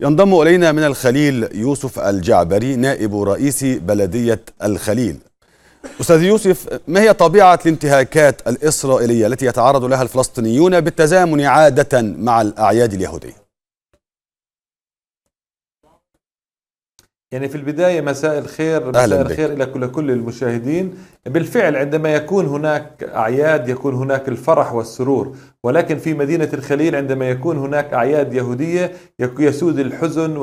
ينضم الينا من الخليل يوسف الجعبري نائب رئيس بلديه الخليل. استاذ يوسف ما هي طبيعه الانتهاكات الاسرائيليه التي يتعرض لها الفلسطينيون بالتزامن عاده مع الاعياد اليهوديه؟ يعني في البدايه مساء الخير مساء الخير لكل المشاهدين بالفعل عندما يكون هناك أعياد يكون هناك الفرح والسرور ولكن في مدينة الخليل عندما يكون هناك أعياد يهودية يسود الحزن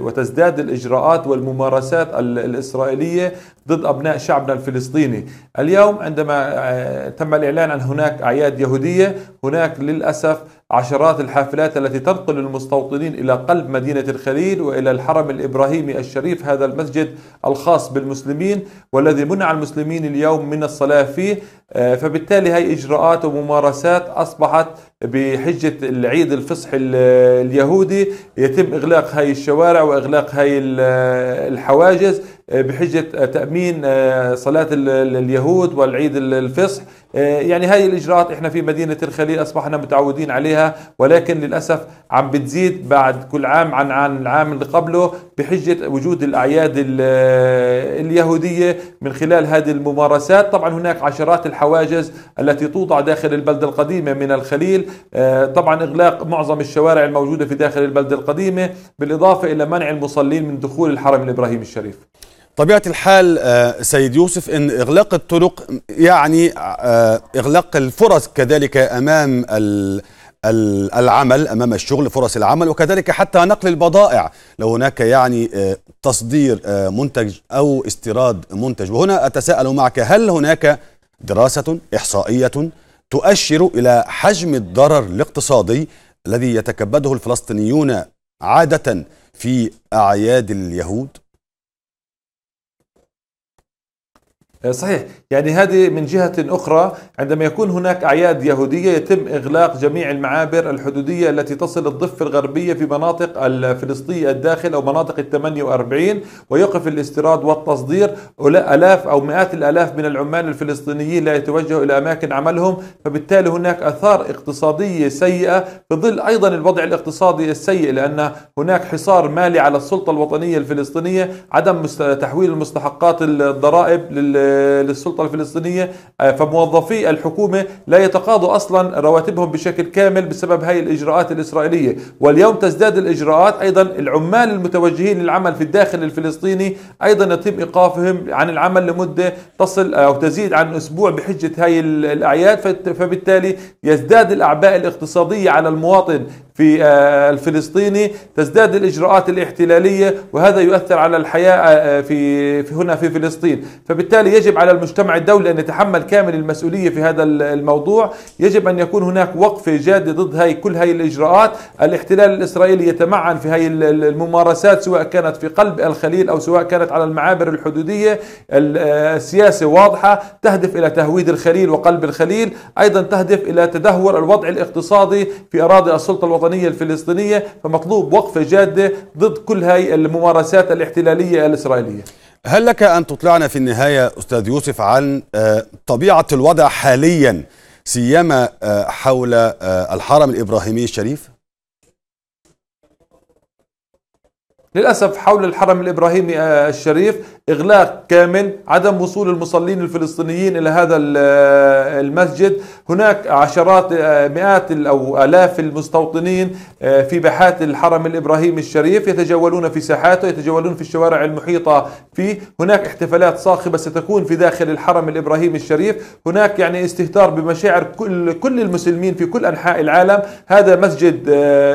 وتزداد الإجراءات والممارسات الإسرائيلية ضد أبناء شعبنا الفلسطيني اليوم عندما آه، تم الإعلان عن هناك أعياد يهودية هناك للأسف عشرات الحافلات التي تنقل المستوطنين إلى قلب مدينة الخليل وإلى الحرم الإبراهيمي الشريف هذا المسجد الخاص بالمسلمين والذي منع المسلمين المسلمين اليوم من الصلاة فيه آه، فبالتالي هي إجراءات وممارسات أصبحت بحجة العيد الفصح اليهودي يتم إغلاق هاي الشوارع وإغلاق هاي الحواجز آه، بحجة تأمين آه، صلاة اليهود والعيد الفصح يعني هاي الإجراءات إحنا في مدينة الخليل أصبحنا متعودين عليها ولكن للأسف عم بتزيد بعد كل عام عن عن العام اللي قبله بحجة وجود الأعياد اليهودية من خلال هذه الممارسات طبعا هناك عشرات الحواجز الحواجز التي توضع داخل البلدة القديمة من الخليل آه، طبعا إغلاق معظم الشوارع الموجودة في داخل البلدة القديمة بالإضافة إلى منع المصلين من دخول الحرم الإبراهيمي الشريف طبيعة الحال آه، سيد يوسف أن إغلاق الطرق يعني آه، إغلاق الفرص كذلك أمام العمل امام الشغل فرص العمل وكذلك حتى نقل البضائع لو هناك يعني تصدير منتج او استيراد منتج وهنا اتساءل معك هل هناك دراسة إحصائية تؤشر إلى حجم الضرر الاقتصادي الذي يتكبده الفلسطينيون عادة في أعياد اليهود آه، صحيح يعني هذه من جهة أخرى عندما يكون هناك أعياد يهودية يتم إغلاق جميع المعابر الحدودية التي تصل الضفة الغربية في مناطق الفلسطينية الداخل أو مناطق ال 48 ويقف الاستيراد والتصدير ألاف أو مئات الألاف من العمال الفلسطينيين لا يتوجهوا إلى أماكن عملهم فبالتالي هناك أثار اقتصادية سيئة في ظل أيضا الوضع الاقتصادي السيء لأن هناك حصار مالي على السلطة الوطنية الفلسطينية عدم تحويل المستحقات الضرائب لل للسلطة الفلسطينية آه، فموظفي الحكومة لا يتقاضوا أصلا رواتبهم بشكل كامل بسبب هاي الإجراءات الإسرائيلية واليوم تزداد الإجراءات أيضا العمال المتوجهين للعمل في الداخل الفلسطيني أيضا يتم إيقافهم عن العمل لمدة تصل آه، أو تزيد عن أسبوع بحجة هاي الأعياد فبالتالي يزداد الأعباء الاقتصادية على المواطن في آه، الفلسطيني تزداد الإجراءات الاحتلالية وهذا يؤثر على الحياة آه، في هنا في فلسطين فبالتالي يجب على المجتمع الدولي أن يتحمل كامل المسؤولية في هذا الموضوع يجب أن يكون هناك وقفة جادة ضد هاي كل هاي الإجراءات الاحتلال الإسرائيلي يتمعن في هاي الممارسات سواء كانت في قلب الخليل أو سواء كانت على المعابر الحدودية آه، السياسة واضحة تهدف إلى تهويد الخليل وقلب الخليل أيضا تهدف إلى تدهور الوضع الاقتصادي في أراضي السلطة الوطنية الوطنية الفلسطينية فمطلوب وقفة جادة ضد كل هاي الممارسات الاحتلالية الإسرائيلية هل لك أن تطلعنا في النهاية أستاذ يوسف عن آه، طبيعة الوضع حاليا سيما آه، حول آه، الحرم الإبراهيمي الشريف؟ للأسف حول الحرم الإبراهيمي آه، الشريف إغلاق كامل عدم وصول المصلين الفلسطينيين إلى هذا آه، المسجد هناك عشرات آه، مئات أو آلاف المستوطنين في باحات الحرم الإبراهيمي الشريف يتجولون في ساحاته يتجولون في الشوارع المحيطة فيه هناك احتفالات صاخبة ستكون في داخل الحرم الإبراهيمي الشريف هناك يعني استهتار بمشاعر كل, كل المسلمين في كل أنحاء العالم هذا مسجد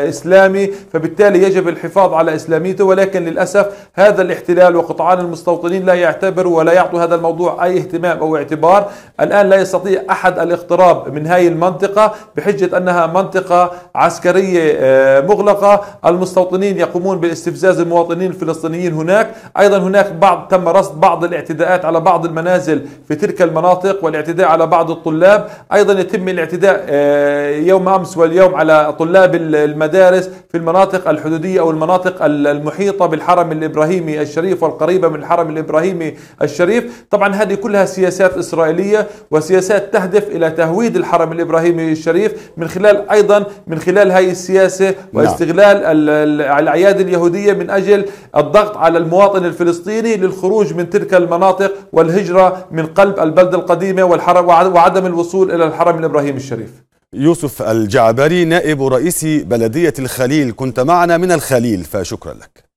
إسلامي فبالتالي يجب الحفاظ على إسلاميته ولكن للأسف هذا الاحتلال وقطعان المستوطنين لا يعتبر ولا يعطوا هذا الموضوع أي اهتمام أو اعتبار الآن لا يستطيع أحد الاقتراب من هذه المنطقة بحجة أنها منطقة عسكرية آه، مغلقة المستوطنين يقومون باستفزاز المواطنين الفلسطينيين هناك أيضا هناك بعض تم رصد بعض الاعتداءات على بعض المنازل في تلك المناطق والاعتداء على بعض الطلاب أيضا يتم الاعتداء آه، يوم أمس واليوم على طلاب المدارس في المناطق الحدودية أو المناطق المحيطة المحيطة بالحرم الإبراهيمي الشريف والقريبة من الحرم الإبراهيمي الشريف طبعا هذه كلها سياسات إسرائيلية وسياسات تهدف إلى تهويد الحرم الإبراهيمي الشريف من خلال أيضا من خلال هذه السياسة نعم. واستغلال الأعياد اليهودية من أجل الضغط على المواطن الفلسطيني للخروج من تلك المناطق والهجرة من قلب البلدة القديمة والحرم وعدم الوصول إلى الحرم الإبراهيمي الشريف يوسف الجعبري نائب رئيس بلدية الخليل كنت معنا من الخليل فشكرا لك